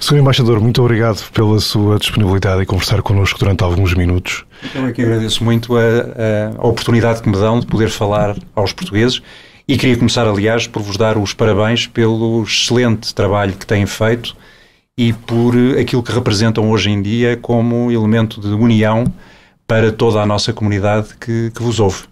Sr. Embaixador, muito obrigado pela sua disponibilidade e conversar connosco durante alguns minutos. Então, eu é que agradeço muito a, a oportunidade que me dão de poder falar aos portugueses e queria começar, aliás, por vos dar os parabéns pelo excelente trabalho que têm feito e por aquilo que representam hoje em dia como elemento de união para toda a nossa comunidade que, que vos ouve.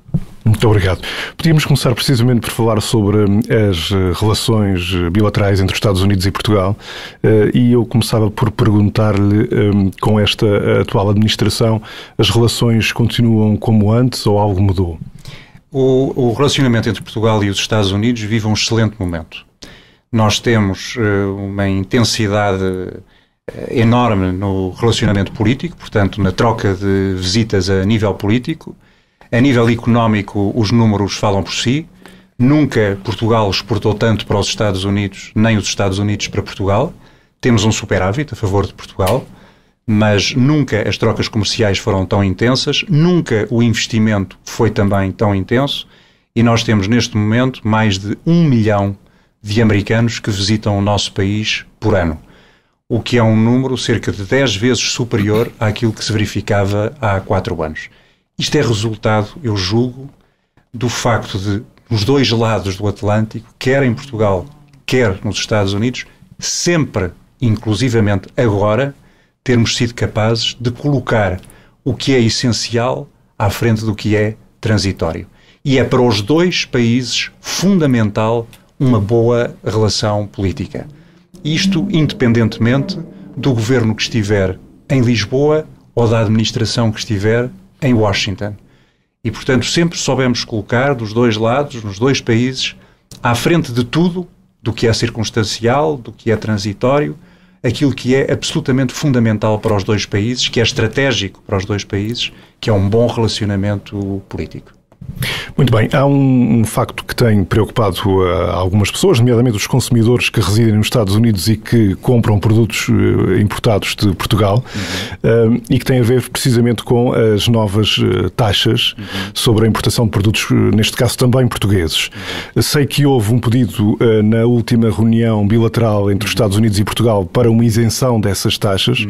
Muito obrigado. Podíamos começar precisamente por falar sobre hum, as eh, relações eh, bilaterais entre os Estados Unidos e Portugal eh, e eu começava por perguntar-lhe, hum, com esta atual administração, as relações continuam como antes ou algo mudou? O, o relacionamento entre Portugal e os Estados Unidos vive um excelente momento. Nós temos uma intensidade enorme no relacionamento político, portanto, na troca de visitas a nível político a nível económico, os números falam por si. Nunca Portugal exportou tanto para os Estados Unidos, nem os Estados Unidos para Portugal. Temos um superávit a favor de Portugal, mas nunca as trocas comerciais foram tão intensas, nunca o investimento foi também tão intenso. E nós temos neste momento mais de um milhão de americanos que visitam o nosso país por ano o que é um número cerca de 10 vezes superior àquilo que se verificava há quatro anos. Isto é resultado, eu julgo, do facto de, nos dois lados do Atlântico, quer em Portugal, quer nos Estados Unidos, sempre, inclusivamente agora, termos sido capazes de colocar o que é essencial à frente do que é transitório. E é para os dois países fundamental uma boa relação política. Isto independentemente do governo que estiver em Lisboa ou da administração que estiver em Washington. E, portanto, sempre soubemos colocar dos dois lados, nos dois países, à frente de tudo, do que é circunstancial, do que é transitório, aquilo que é absolutamente fundamental para os dois países, que é estratégico para os dois países, que é um bom relacionamento político. Muito bem, há um, um facto que tem preocupado uh, algumas pessoas, nomeadamente os consumidores que residem nos Estados Unidos e que compram produtos uh, importados de Portugal uhum. uh, e que tem a ver precisamente com as novas uh, taxas uhum. sobre a importação de produtos, uh, neste caso também portugueses. Uhum. Sei que houve um pedido uh, na última reunião bilateral entre os Estados Unidos e Portugal para uma isenção dessas taxas.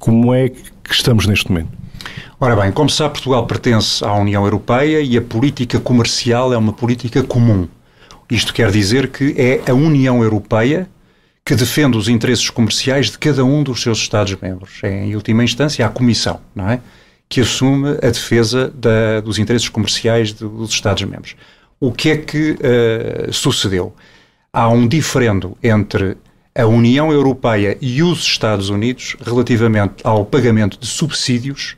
Como é que estamos neste momento? Ora bem, como sabe, Portugal pertence à União Europeia e a política comercial é uma política comum. Isto quer dizer que é a União Europeia que defende os interesses comerciais de cada um dos seus Estados-membros. É, em última instância, a Comissão, não é? Que assume a defesa da, dos interesses comerciais dos Estados-membros. O que é que uh, sucedeu? Há um diferendo entre a União Europeia e os Estados Unidos relativamente ao pagamento de subsídios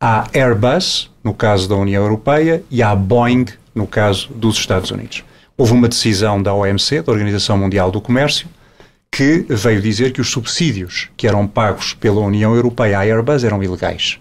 à Airbus, no caso da União Europeia, e à Boeing, no caso dos Estados Unidos. Houve uma decisão da OMC, da Organização Mundial do Comércio, que veio dizer que os subsídios que eram pagos pela União Europeia à Airbus eram ilegais.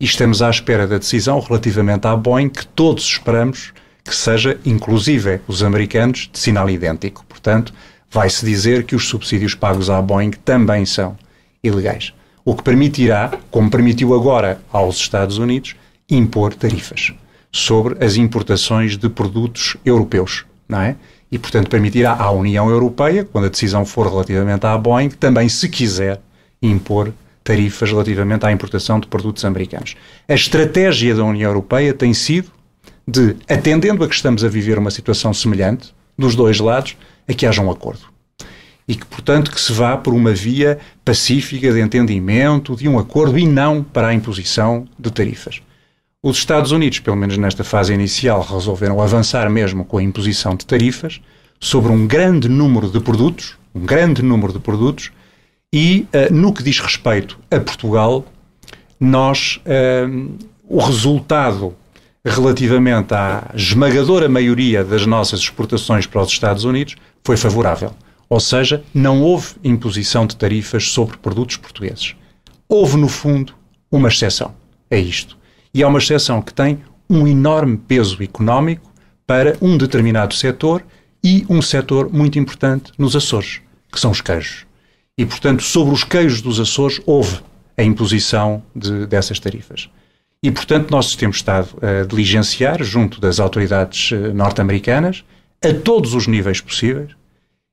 E estamos à espera da decisão relativamente à Boeing, que todos esperamos que seja, inclusive os americanos, de sinal idêntico. Portanto, vai-se dizer que os subsídios pagos à Boeing também são ilegais o que permitirá, como permitiu agora aos Estados Unidos, impor tarifas sobre as importações de produtos europeus, não é? E, portanto, permitirá à União Europeia, quando a decisão for relativamente à Boeing, também, se quiser, impor tarifas relativamente à importação de produtos americanos. A estratégia da União Europeia tem sido de, atendendo a que estamos a viver uma situação semelhante, dos dois lados, a que haja um acordo e que, portanto, que se vá por uma via pacífica de entendimento, de um acordo e não para a imposição de tarifas. Os Estados Unidos, pelo menos nesta fase inicial, resolveram avançar mesmo com a imposição de tarifas sobre um grande número de produtos, um grande número de produtos, e uh, no que diz respeito a Portugal, nós uh, o resultado relativamente à esmagadora maioria das nossas exportações para os Estados Unidos foi favorável. Ou seja, não houve imposição de tarifas sobre produtos portugueses. Houve, no fundo, uma exceção a isto. E é uma exceção que tem um enorme peso económico para um determinado setor e um setor muito importante nos Açores, que são os queijos. E, portanto, sobre os queijos dos Açores houve a imposição de, dessas tarifas. E, portanto, nós temos estado a diligenciar, junto das autoridades eh, norte-americanas, a todos os níveis possíveis,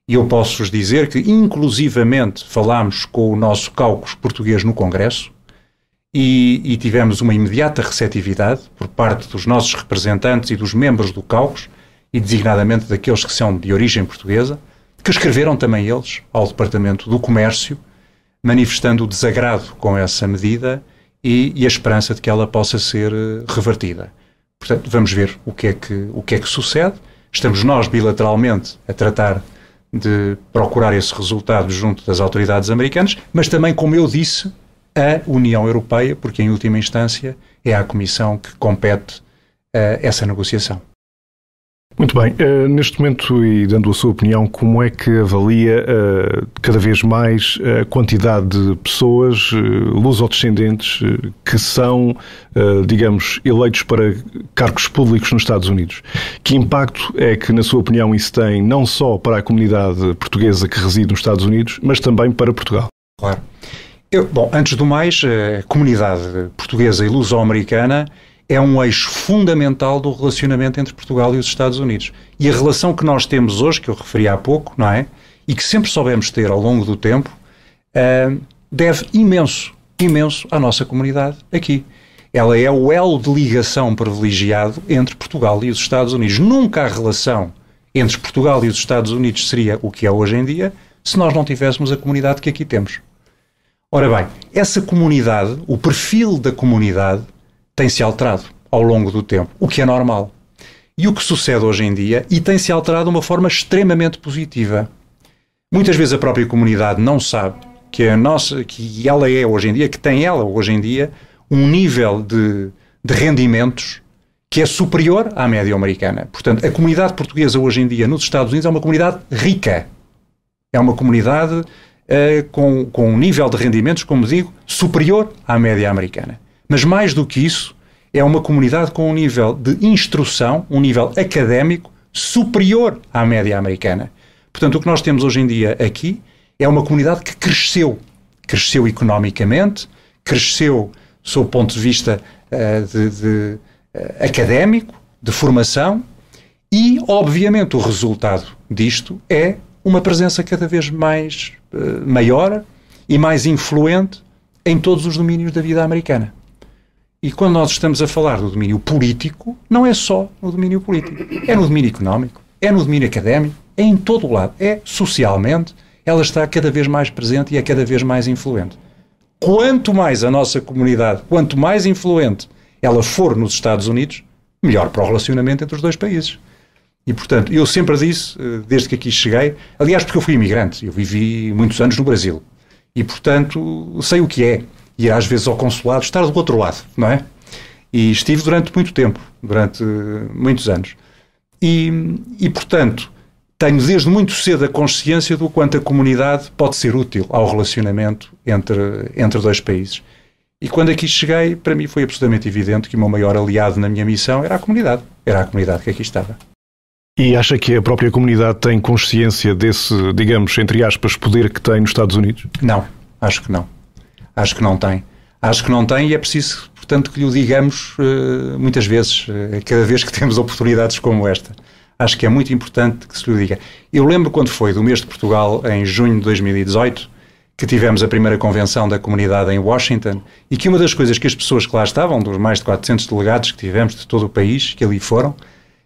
e eu posso-vos dizer que, inclusivamente, falámos com o nosso caucus português no Congresso e, e, tivemos uma imediata receptividade por parte dos nossos representantes e dos membros do caucus, e designadamente daqueles que são de origem portuguesa, que escreveram também eles ao Departamento do Comércio, manifestando o desagrado com essa medida e, e a esperança de que ela possa ser eh, revertida. Portanto, vamos ver o que é que, o que, é que sucede. Estamos nós, bilateralmente, a tratar de procurar esse resultado junto das autoridades americanas, mas também, como eu disse, a União Europeia, porque em última instância é a Comissão que compete uh, essa negociação. Muito bem. Uh, neste momento, e dando a sua opinião, como é que avalia uh, cada vez mais a quantidade de pessoas uh, lusodescendentes uh, que são, digamos, eleitos para cargos públicos nos Estados Unidos? Que impacto é que, na sua opinião, isso tem não só para a comunidade portuguesa que reside nos Estados Unidos, mas também para Portugal? Claro. Eu, bom, antes do mais, a comunidade portuguesa e luso-americana é um eixo fundamental do relacionamento entre Portugal e os Estados Unidos. E a relação que nós temos hoje, que eu referi há pouco, não é? E que sempre soubemos ter ao longo do tempo, uh, deve imenso, imenso à nossa comunidade aqui. Ela é o elo de ligação privilegiado entre Portugal e os Estados Unidos. Nunca a relação entre Portugal e os Estados Unidos seria o que é hoje em dia se nós não tivéssemos a comunidade que aqui temos. Ora bem, essa comunidade, o perfil da comunidade, tem-se alterado ao longo do tempo, o que é normal. E o que sucede hoje em dia, e tem-se alterado de uma forma extremamente positiva. Muitas vezes a própria comunidade não sabe que, a nossa, que ela é hoje em dia, que tem ela hoje em dia, um nível de, de rendimentos que é superior à média americana. Portanto, a comunidade portuguesa hoje em dia nos Estados Unidos é uma comunidade rica. É uma comunidade uh, com, com um nível de rendimentos, como digo, superior à média americana. Mas mais do que isso, é uma comunidade com um nível de instrução, um nível académico superior à média americana. Portanto, o que nós temos hoje em dia aqui é uma comunidade que cresceu. Cresceu economicamente, cresceu sob o ponto de vista uh, de, de, uh, académico, de formação, e, obviamente, o resultado disto é uma presença cada vez mais uh, maior e mais influente em todos os domínios da vida americana. E quando nós estamos a falar do domínio político, não é só no domínio político. É no domínio económico, é no domínio académico, é em todo o lado. É socialmente, ela está cada vez mais presente e é cada vez mais influente. Quanto mais a nossa comunidade, quanto mais influente ela for nos Estados Unidos, melhor para o relacionamento entre os dois países. E, portanto, eu sempre disse, eh, desde que aqui cheguei, aliás, porque eu fui imigrante, eu vivi muitos anos no Brasil. E, portanto, sei o que é ir às vezes ao consulado, estar do outro lado, não é? E estive durante muito tempo, durante eh, muitos anos. E, e portanto, tenho desde muito cedo a consciência do quanto a comunidade pode ser útil ao relacionamento entre, entre dois países. E quando aqui cheguei, para mim foi absolutamente evidente que o meu maior aliado na minha missão era a comunidade. Era a comunidade que aqui estava. E acha que a própria comunidade tem consciência desse, digamos, entre aspas, poder que tem nos Estados Unidos? Não, acho que não. Acho que não tem. Acho que não tem e é preciso, portanto, que lhe o digamos eh, muitas vezes, eh, cada vez que temos oportunidades como esta. Acho que é muito importante que se lhe diga. Eu lembro quando foi do mês de Portugal, em junho de 2018, que tivemos a primeira convenção da comunidade em Washington e que uma das coisas que as pessoas que lá estavam, dos mais de 400 delegados que tivemos de todo o país, que ali foram,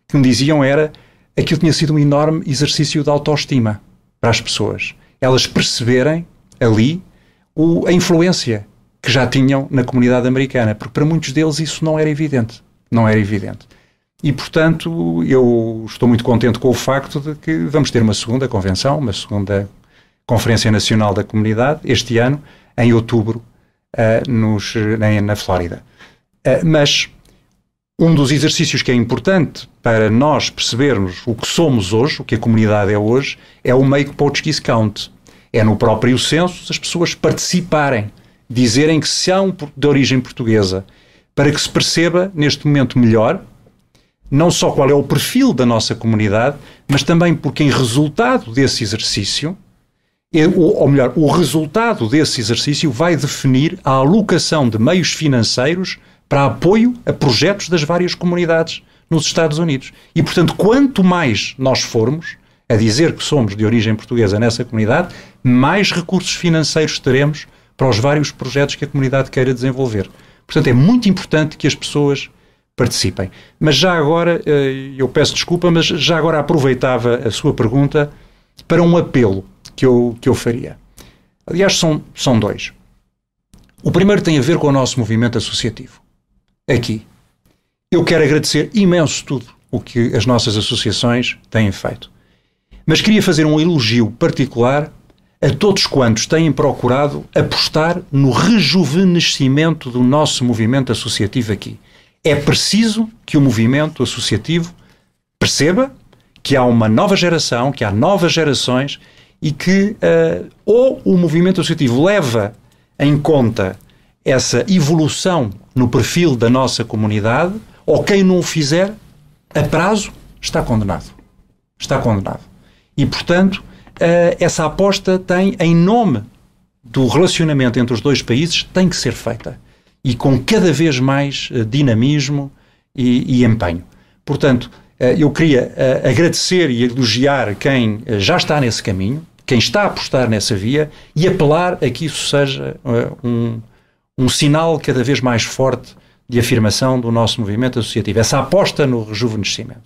que me diziam era aquilo tinha sido um enorme exercício de autoestima para as pessoas. Elas perceberem ali o, a influência que já tinham na comunidade americana, porque para muitos deles isso não era evidente. Não era evidente. E, portanto, eu estou muito contente com o facto de que vamos ter uma segunda convenção, uma segunda Conferência Nacional da Comunidade, este ano, em outubro, uh, nos, na, na Flórida. Uh, mas um dos exercícios que é importante para nós percebermos o que somos hoje, o que a comunidade é hoje, é o Make Portuguese Count é no próprio censo as pessoas participarem, dizerem que são de origem portuguesa, para que se perceba neste momento melhor não só qual é o perfil da nossa comunidade, mas também porque em resultado desse exercício, é ou melhor, o resultado desse exercício vai definir a alocação de meios financeiros para apoio a projetos das várias comunidades nos Estados Unidos. E, portanto, quanto mais nós formos, a dizer que somos de origem portuguesa nessa comunidade, mais recursos financeiros teremos para os vários projetos que a comunidade queira desenvolver. Portanto, é muito importante que as pessoas participem. Mas já agora, eh, eu peço desculpa, mas já agora aproveitava a sua pergunta para um apelo que eu, que eu faria. Aliás, são, são dois. O primeiro tem a ver com o nosso movimento associativo. Aqui. Eu quero agradecer imenso tudo o que as nossas associações têm feito. Mas queria fazer um elogio particular a todos quantos têm procurado apostar no rejuvenescimento do nosso movimento associativo aqui. É preciso que o movimento associativo perceba que há uma nova geração, que há novas gerações e que uh, ou o movimento associativo leva em conta essa evolução no perfil da nossa comunidade, ou quem não o fizer, a prazo, está condenado. Está condenado. E, portanto, eh, essa aposta tem, em nome do relacionamento entre os dois países, tem que ser feita. E com cada vez mais eh, dinamismo e, e empenho. Portanto, eh, eu queria agradecer e elogiar quem já está nesse caminho, quem está a apostar nessa via e apelar a que isso seja um, um sinal cada vez mais forte de afirmação do nosso movimento associativo, essa aposta no rejuvenescimento.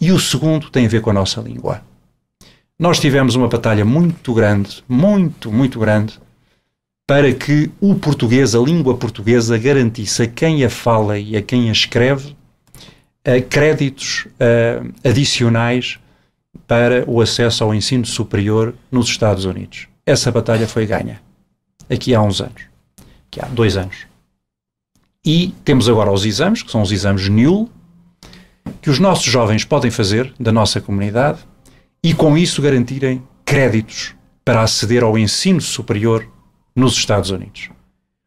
E o segundo tem a ver com a nossa língua. Nós tivemos uma batalha muito grande, muito, muito grande, para que o português, a língua portuguesa, garantisse a quem a fala e a quem a escreve eh, créditos eh, adicionais para o acesso ao ensino superior nos Estados Unidos. Essa batalha foi ganha aqui há uns anos, aqui há dois anos. E temos agora os exames, que são os exames NEWL, que os nossos jovens podem fazer da nossa comunidade e com isso garantirem créditos para aceder ao ensino superior nos Estados Unidos.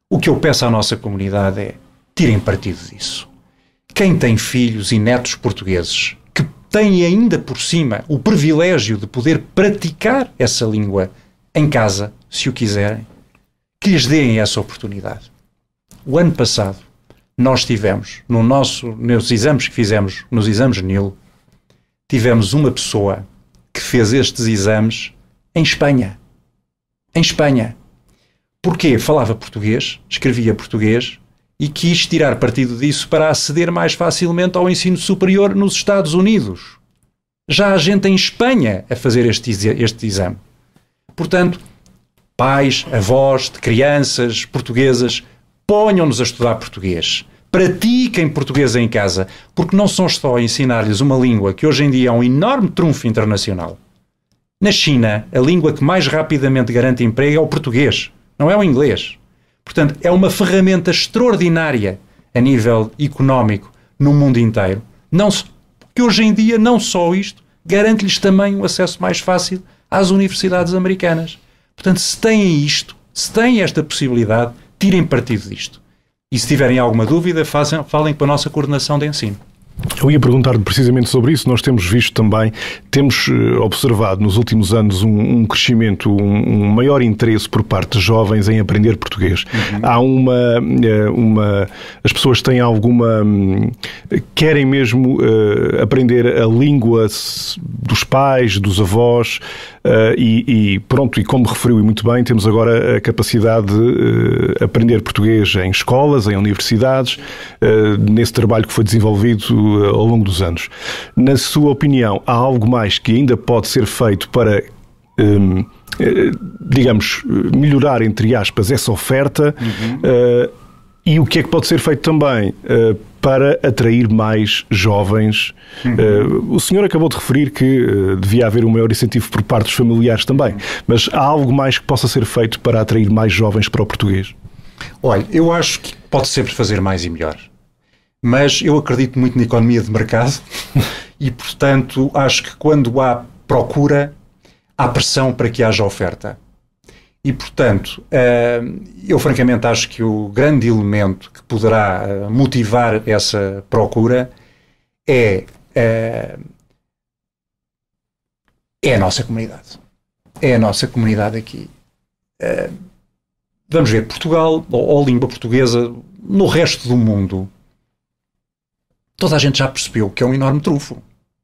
O que eu peço à nossa comunidade é tirem partido disso. Quem tem filhos e netos portugueses que têm ainda por cima o privilégio de poder praticar essa língua em casa, se o quiserem, que lhes deem essa oportunidade. O ano passado, nós tivemos, no nosso, nos exames que fizemos, nos exames NIL, tivemos uma pessoa que fez estes exames em Espanha. Em Espanha. Porquê? Falava português, escrevia português e quis tirar partido disso para aceder mais facilmente ao ensino superior nos Estados Unidos. Já há gente em Espanha a fazer este, este exame. Portanto, pais, avós de crianças portuguesas, ponham-nos a estudar português. Pratiquem português em casa, porque não são só ensinar-lhes uma língua que hoje em dia é um enorme trunfo internacional. Na China, a língua que mais rapidamente garante emprego é o português, não é o inglês. Portanto, é uma ferramenta extraordinária a nível económico no mundo inteiro. Não, que hoje em dia, não só isto, garante-lhes também um acesso mais fácil às universidades americanas. Portanto, se têm isto, se têm esta possibilidade, tirem partido disto. E se tiverem alguma dúvida, falem com a nossa coordenação de ensino. Eu ia perguntar-lhe precisamente sobre isso. Nós temos visto também, temos eh, observado nos últimos anos um, um crescimento, um, um, maior interesse por parte de jovens em aprender português. Uhum. Há uma, eh, uma. As pessoas têm alguma. Hum, querem mesmo uh, aprender a língua dos pais, dos avós. Uh, e, e, pronto, e como referiu e muito bem, temos agora a capacidade de uh, aprender português em escolas, em universidades, nesse trabalho que foi desenvolvido eh, ao longo dos anos. Na sua opinião, há algo mais que ainda pode ser feito para. Um, ehm, eh, digamos, melhorar, entre aspas, essa oferta uhum. uh, e o que é que pode ser feito também uh, para atrair mais jovens? Uhum. Uh, o senhor acabou de referir que uh, devia haver um maior incentivo por parte dos familiares também, mas há algo mais que possa ser feito para atrair mais jovens para o português? Olha, eu acho que pode sempre fazer mais e melhor mas eu acredito muito na economia de mercado e, portanto, acho que quando há procura, há pressão para que haja oferta. E, portanto, eh, eu francamente acho que o grande elemento que poderá eh, motivar essa procura é, eh, é a nossa comunidade. É a nossa comunidade aqui. Vamos ver, Portugal ou a língua portuguesa no resto do mundo toda a gente já percebeu que é um enorme trufo.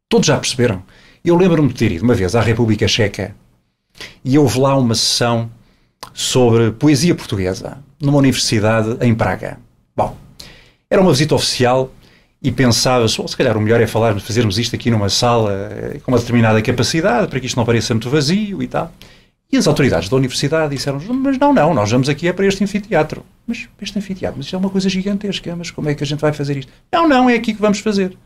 Todos já perceberam. Eu lembro-me de ter ido uma vez à República Checa e houve lá uma sessão sobre poesia portuguesa numa universidade em Praga. Bom, era uma visita oficial e pensava-se, oh, se calhar o melhor é falarmos, fazermos isto aqui numa sala eh, com uma determinada capacidade para que isto não pareça muito vazio e tal. E as autoridades da universidade disseram mas não, não, nós vamos aqui é para este anfiteatro. Mas este anfiteatro, mas isto é uma coisa gigantesca, mas como é que a gente vai fazer isto? Não, não, é aqui que vamos fazer.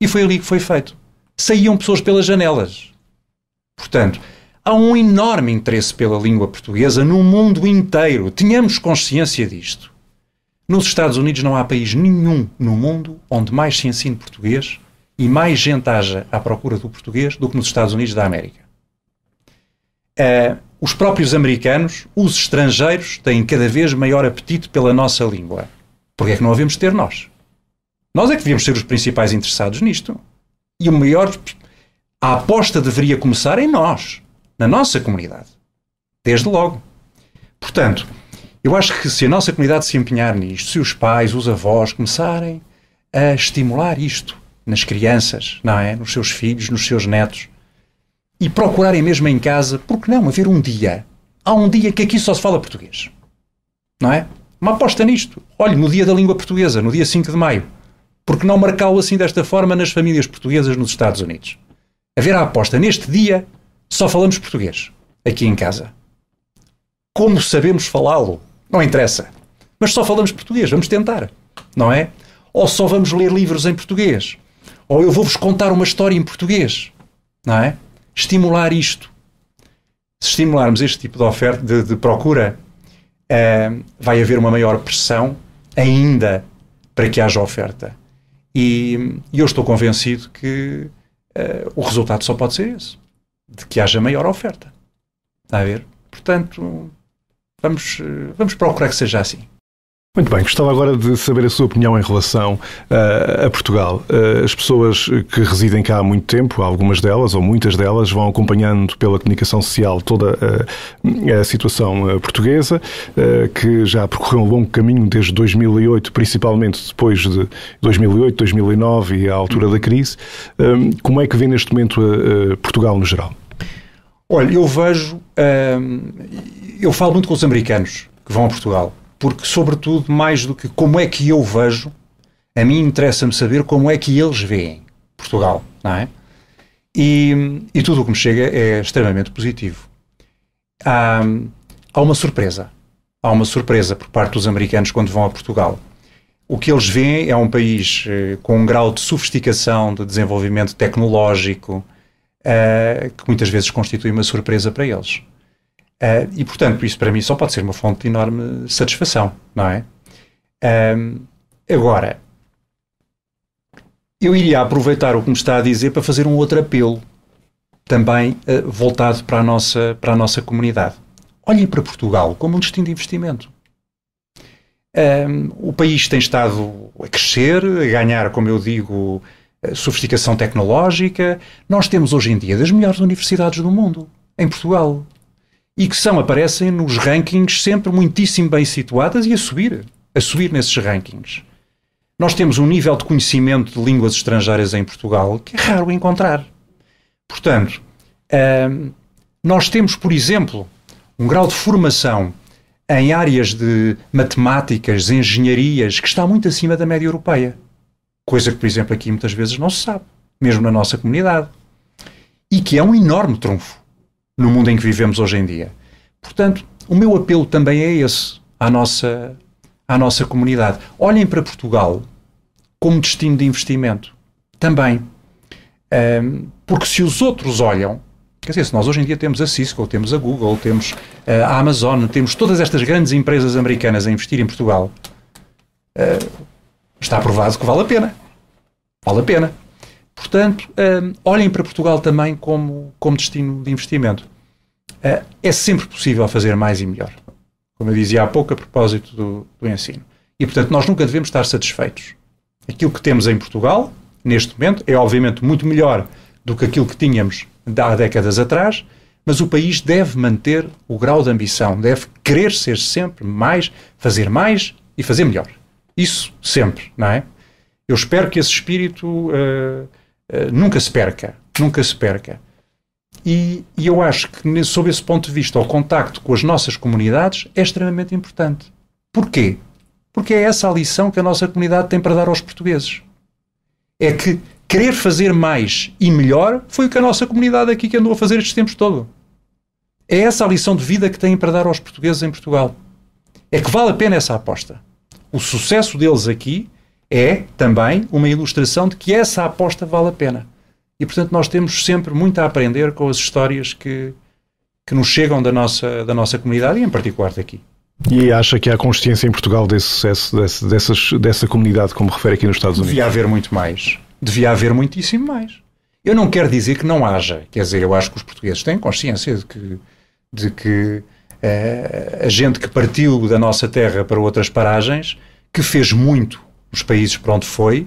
E foi ali que foi feito. Saíam pessoas pelas janelas. Portanto, há um enorme interesse pela língua portuguesa no mundo inteiro. Tínhamos consciência disto. Nos Estados Unidos não há país nenhum no mundo onde mais se ensine português e mais gente haja à procura do português do que nos Estados Unidos da América. Eh, os próprios americanos, os estrangeiros, têm cada vez maior apetite pela nossa língua. Porque é que não devemos ter nós? Nós é que devíamos ser os principais interessados nisto. E o maior. A aposta deveria começar em nós, na nossa comunidade. Desde logo. Portanto, eu acho que se a nossa comunidade se empenhar nisto, se os pais, os avós começarem a estimular isto nas crianças, não é? Nos seus filhos, nos seus netos, e procurarem mesmo em casa, porque não haver um dia, há um dia que aqui só se fala português. Não é? Uma aposta nisto. Olhe, no dia da língua portuguesa, no dia 5 de maio. Porque não marcá-lo assim desta forma nas famílias portuguesas nos Estados Unidos? Haver a aposta neste dia, só falamos português, aqui em casa. Como sabemos falá-lo? Não interessa. Mas só falamos português, vamos tentar, não é? Ou só vamos ler livros em português. Ou eu vou-vos contar uma história em português, não é? estimular isto. Se estimularmos este tipo de oferta, de, de procura, uh, vai haver uma maior pressão ainda para que haja oferta. E, e eu estou convencido que uh, o resultado só pode ser esse: de que haja maior oferta. Está a ver? Portanto, vamos, eh, vamos procurar que seja assim. Muito bem, gostava agora de saber a sua opinião em relação uh, a Portugal. Uh, as pessoas que residem cá há muito tempo, algumas delas ou muitas delas, vão acompanhando pela comunicação social toda a, eh, a situação portuguesa, uh, que já percorreu um longo caminho desde 2008, principalmente depois de 2008, 2009 e à altura da crise. como é que vê neste momento Portugal no geral? Olha, eu vejo. eu falo muito com os americanos que vão a Portugal porque, sobretudo, mais do que como é que eu vejo, a mim interessa-me saber como é que eles veem Portugal, não é? E, e tudo o que me chega é extremamente positivo. Há, há uma surpresa. Há uma surpresa por parte dos americanos quando vão a Portugal. O que eles veem é um país eh, com um grau de sofisticação, de desenvolvimento tecnológico, eh, que muitas vezes constitui uma surpresa para eles. Uh, e, portanto, isso para mim só pode ser uma fonte de enorme satisfação, não é? Ehm, agora, eu iria aproveitar o que me está a dizer para fazer um outro apelo, também uh, voltado para a, nossa, para a nossa comunidade. Olhem para Portugal como um destino de investimento. Ehm, o país tem estado a crescer, a ganhar, como eu digo, eh, sofisticação tecnológica. Nós temos hoje em dia das melhores universidades do mundo, em Portugal e que são, aparecem nos rankings sempre muitíssimo bem situadas e a subir, a subir nesses rankings. Nós temos um nível de conhecimento de línguas estrangeiras em Portugal que é raro encontrar. Portanto, hum, nós temos, por exemplo, um grau de formação em áreas de matemáticas, engenharias, que está muito acima da média europeia. Coisa que, por exemplo, aqui muitas vezes não se sabe, mesmo na nossa comunidade. E que é um enorme trunfo no mundo em que vivemos hoje em dia. Portanto, o meu apelo também é esse à nossa, à nossa comunidade. Olhem para Portugal como destino de investimento também. Um, porque se os outros olham, quer dizer, se nós hoje em dia temos a Cisco, temos a Google, temos ah, a Amazon, temos todas estas grandes empresas americanas a investir em Portugal, uh, está provado que vale a pena. Vale a pena. Portanto, hum, olhem para Portugal também como, como destino de investimento. Uh, é sempre possível fazer mais e melhor, como eu dizia há pouco a propósito do, do ensino. E, portanto, nós nunca devemos estar satisfeitos. Aquilo que temos em Portugal, neste momento, é obviamente muito melhor do que aquilo que tínhamos há décadas atrás, mas o país deve manter o grau de ambição, deve querer ser sempre mais, fazer mais e fazer melhor. Isso sempre, não é? Eu espero que esse espírito uh, eh, nunca se perca, nunca se perca. E, e eu acho que, sob esse ponto de vista, o contacto com as nossas comunidades é extremamente importante. Porquê? Porque é essa a lição que a nossa comunidade tem para dar aos portugueses. É que querer fazer mais e melhor foi o que a nossa comunidade aqui que andou a fazer estes tempos todo. É essa a lição de vida que têm para dar aos portugueses em Portugal. É que vale a pena essa aposta. O sucesso deles aqui é também uma ilustração de que essa aposta vale a pena. E, portanto, nós temos sempre muito a aprender com as histórias que, que nos chegam da nossa, da nossa comunidade e, em particular, daqui. E acha que há consciência em Portugal desse sucesso, desse, dessas, dessa comunidade, como refere aqui nos Estados Unidos? Devia haver muito mais. Devia haver muitíssimo mais. Eu não quero dizer que não haja. Quer dizer, eu acho que os portugueses têm consciência de que, de que é, a gente que partiu da nossa terra para outras paragens, que fez muito os países para onde foi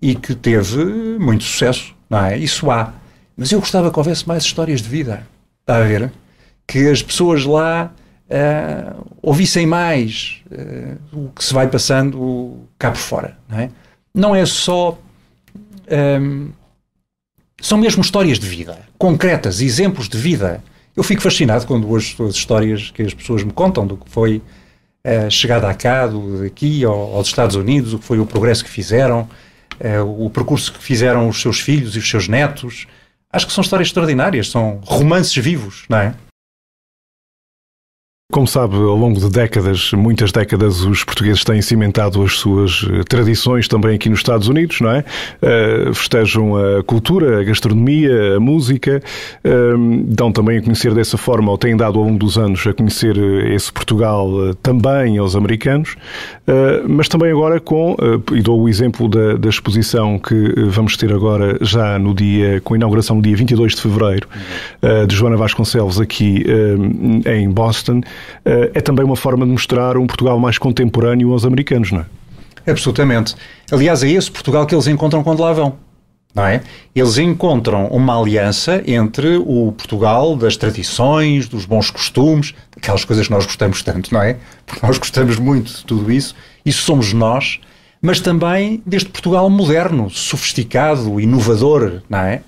e que teve muito sucesso, não é? Isso há. Mas eu gostava que houvesse mais histórias de vida. Está a ver? Que as pessoas lá uh, ouvissem mais uh, o que se vai passando cá por fora, não é? Não é só. Um, ehm, são mesmo histórias de vida, concretas, exemplos de vida. Eu fico fascinado quando ouço as histórias que as pessoas me contam do que foi a eh, chegada a cá, do, daqui, ao, aos Estados Unidos, o que foi o progresso que fizeram, eh, o percurso que fizeram os seus filhos e os seus netos. Acho que são histórias extraordinárias, são romances vivos, não é? Como sabe, ao longo de décadas, muitas décadas, os portugueses têm cimentado as suas eh, tradições também aqui nos Estados Unidos, não é? Uh, festejam a cultura, a gastronomia, a música, uh, dão também a conhecer dessa forma, ou têm dado ao longo dos anos a conhecer eh, esse Portugal uh, também aos americanos, mas também agora com, e dou o exemplo da, da, exposição que vamos ter agora já no dia, com a inauguração no dia 22 de fevereiro, de Joana Vasconcelos aqui ehm, em Boston. Eh, é também uma forma de mostrar um Portugal mais contemporâneo aos americanos, não é? Absolutamente. Aliás, é esse Portugal que eles encontram quando lá vão. Não é? Eles encontram uma aliança entre o Portugal das tradições, dos bons costumes, aquelas coisas que nós gostamos tanto, não é? Porque nós gostamos muito de tudo isso, isso somos nós, mas também deste Portugal moderno, sofisticado, inovador, não é?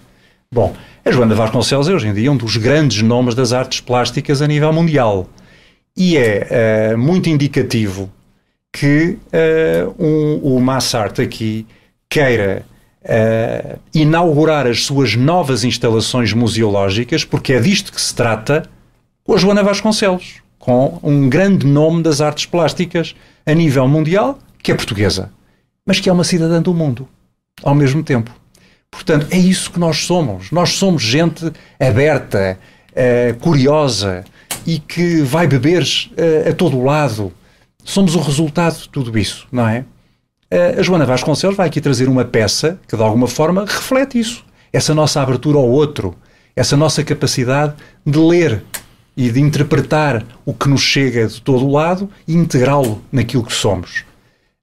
Bom, a Joana Vasconcelos é hoje em dia um dos grandes nomes das artes plásticas a nível mundial. E é uh, muito indicativo que uh, um, o Massart aqui queira uh, inaugurar as suas novas instalações museológicas, porque é disto que se trata, com a Joana Vasconcelos, com um grande nome das artes plásticas a nível mundial, que é portuguesa, mas que é uma cidadã do mundo ao mesmo tempo. Portanto, é isso que nós somos. Nós somos gente aberta, uh, curiosa, e que vai beber uh, eh, a todo lado. Somos o resultado de tudo isso, não é? Uh, a Joana Vasconcelos vai aqui trazer uma peça que, de alguma forma, reflete isso. Essa nossa abertura ao outro, essa nossa capacidade de ler e de interpretar o que nos chega de todo lado e integrá-lo naquilo que somos.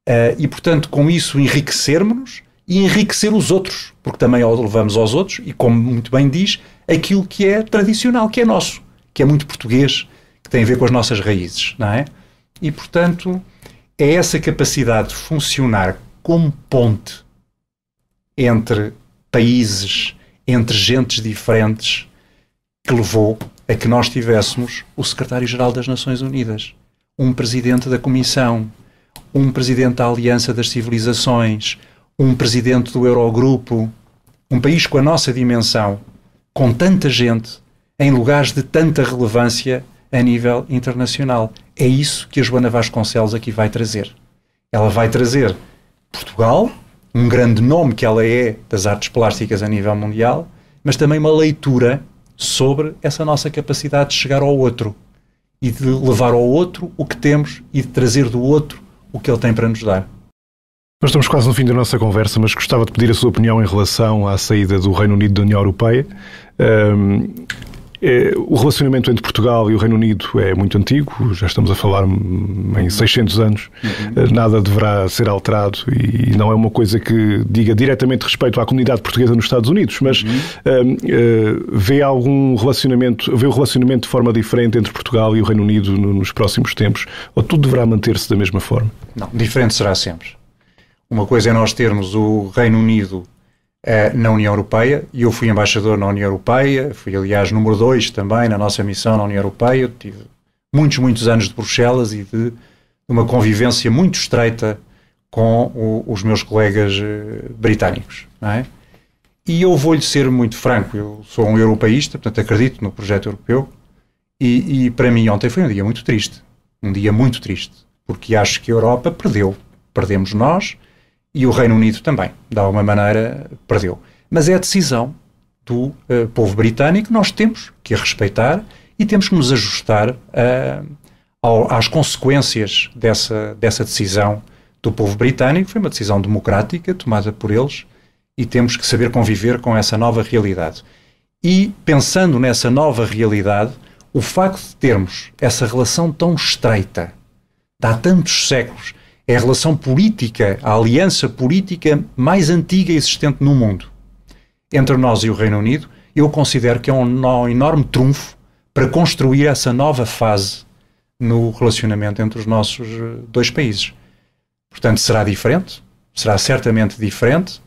Uh, e, portanto, com isso enriquecermos-nos e enriquecer os outros, porque também levamos aos outros, e como muito bem diz, aquilo que é tradicional, que é nosso que é muito português, que tem a ver com as nossas raízes, não é? E, portanto, é essa capacidade de funcionar como ponte entre países, entre gentes diferentes, que levou a que nós tivéssemos o secretário-geral das Nações Unidas, um presidente da Comissão, um presidente da Aliança das Civilizações, um presidente do Eurogrupo, um país com a nossa dimensão, com tanta gente, em lugares de tanta relevância a nível internacional. É isso que a Joana Vasconcelos aqui vai trazer. Ela vai trazer Portugal, um grande nome que ela é das artes plásticas a nível mundial, mas também uma leitura sobre essa nossa capacidade de chegar ao outro e de levar ao outro o que temos e de trazer do outro o que ele tem para nos dar. Nós estamos quase no fim da nossa conversa, mas gostava de pedir a sua opinião em relação à saída do Reino Unido da União Europeia. Um, eh, o relacionamento entre Portugal e o Reino Unido é muito antigo, já estamos a falar em 600 anos. Uhum. Eh, nada deverá ser alterado e não é uma coisa que diga diretamente respeito à comunidade portuguesa nos Estados Unidos, mas uhum. Eh, vê algum relacionamento, vê o relacionamento de forma diferente entre Portugal e o Reino Unido nos próximos tempos? Ou tudo deverá manter-se da mesma forma? Não, diferente será sempre. Uma coisa é nós termos o Reino Unido eh, na União Europeia e eu fui embaixador na União Europeia, fui aliás número 2 também na nossa missão na União Europeia, eu tive muitos, muitos anos de Bruxelas e de uma convivência muito estreita com o, os meus colegas eh, britânicos, é? E eu vou-lhe ser muito franco, eu sou um europeísta, portanto acredito no projeto europeu e, e para mim ontem foi um dia muito triste, um dia muito triste, porque acho que a Europa perdeu, perdemos nós, e o Reino Unido também, de alguma maneira, perdeu. Mas é a decisão do uh, povo britânico, nós temos que a respeitar e temos que nos ajustar eh, ao, às consequências dessa, dessa decisão do povo britânico. Foi uma decisão democrática tomada por eles e temos que saber conviver com essa nova realidade. E pensando nessa nova realidade, o facto de termos essa relação tão estreita, de há tantos séculos, é a relação política, a aliança política mais antiga existente no mundo. Entre nós e o Reino Unido, eu considero que é um enorme trunfo para construir essa nova fase no relacionamento entre os nossos eh, dois países. Portanto, será diferente, será certamente diferente,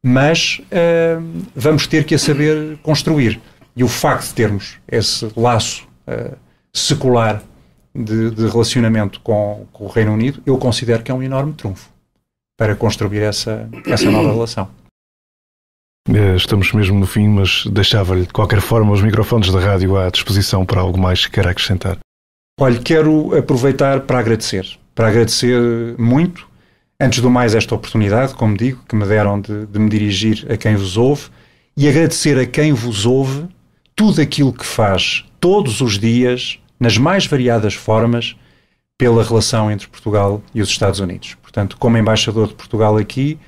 mas uh, vamos ter que a saber construir. E o facto de termos esse laço uh, secular de, de relacionamento com, com, o Reino Unido, eu considero que é um enorme trunfo para construir essa, essa nova relação. Eh, estamos mesmo no fim, mas deixava-lhe de qualquer forma os microfones da rádio à disposição para algo mais que queira acrescentar. Olha, quero aproveitar para agradecer. Para agradecer muito, antes do mais, esta oportunidade, como digo, que me deram de, de me dirigir a quem vos ouve e agradecer a quem vos ouve tudo aquilo que faz todos os dias nas mais variadas formas, pela relação entre Portugal e os Estados Unidos. Portanto, como embaixador de Portugal aqui,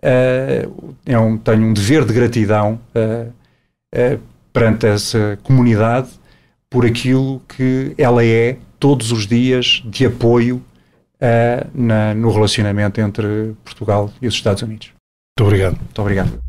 uh, é um, tenho um dever de gratidão uh, uh, perante essa comunidade por aquilo que ela é todos os dias de apoio na, no relacionamento entre Portugal e os Estados Unidos. Muito obrigado. Muito obrigado.